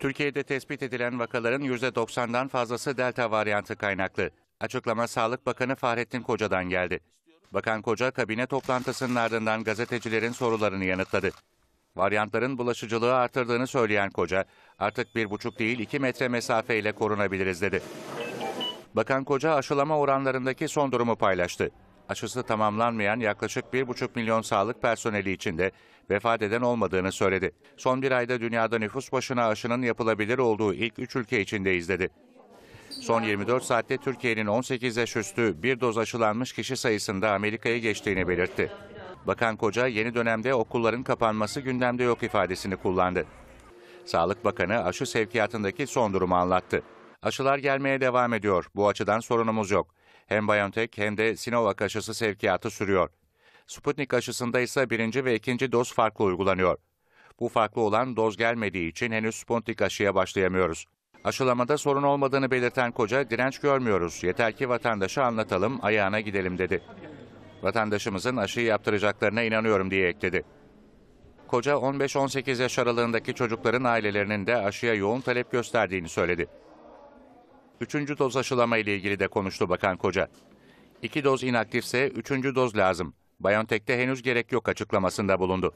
Türkiye'de tespit edilen vakaların %90'dan fazlası delta varyantı kaynaklı. Açıklama Sağlık Bakanı Fahrettin Koca'dan geldi. Bakan Koca kabine toplantısının ardından gazetecilerin sorularını yanıtladı. Varyantların bulaşıcılığı artırdığını söyleyen Koca, artık bir buçuk değil iki metre mesafeyle korunabiliriz dedi. Bakan Koca aşılama oranlarındaki son durumu paylaştı aşısı tamamlanmayan yaklaşık 1,5 milyon sağlık personeli içinde vefat eden olmadığını söyledi. Son bir ayda dünyada nüfus başına aşının yapılabilir olduğu ilk 3 ülke içindeyiz izledi. Son 24 saatte Türkiye'nin 18 yaş üstü bir doz aşılanmış kişi sayısında Amerika'ya geçtiğini belirtti. Bakan Koca yeni dönemde okulların kapanması gündemde yok ifadesini kullandı. Sağlık Bakanı aşı sevkiyatındaki son durumu anlattı. Aşılar gelmeye devam ediyor. Bu açıdan sorunumuz yok. Hem BioNTech hem de Sinovac aşısı sevkiyatı sürüyor. Sputnik aşısında ise birinci ve ikinci doz farklı uygulanıyor. Bu farklı olan doz gelmediği için henüz Sputnik aşıya başlayamıyoruz. Aşılamada sorun olmadığını belirten koca direnç görmüyoruz. Yeter ki vatandaşı anlatalım, ayağına gidelim dedi. Vatandaşımızın aşıyı yaptıracaklarına inanıyorum diye ekledi. Koca 15-18 yaş aralığındaki çocukların ailelerinin de aşıya yoğun talep gösterdiğini söyledi. Üçüncü doz aşılama ile ilgili de konuştu Bakan Koca. İki doz inaktifse üçüncü doz lazım. BioNTech'te henüz gerek yok açıklamasında bulundu.